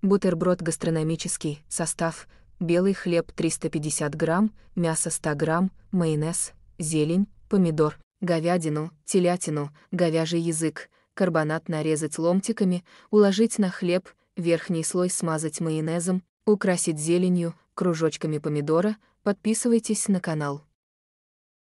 Бутерброд гастрономический, состав, белый хлеб 350 грамм, мясо 100 грамм, майонез, зелень, помидор, говядину, телятину, говяжий язык, карбонат нарезать ломтиками, уложить на хлеб, верхний слой смазать майонезом, украсить зеленью, кружочками помидора. Подписывайтесь на канал.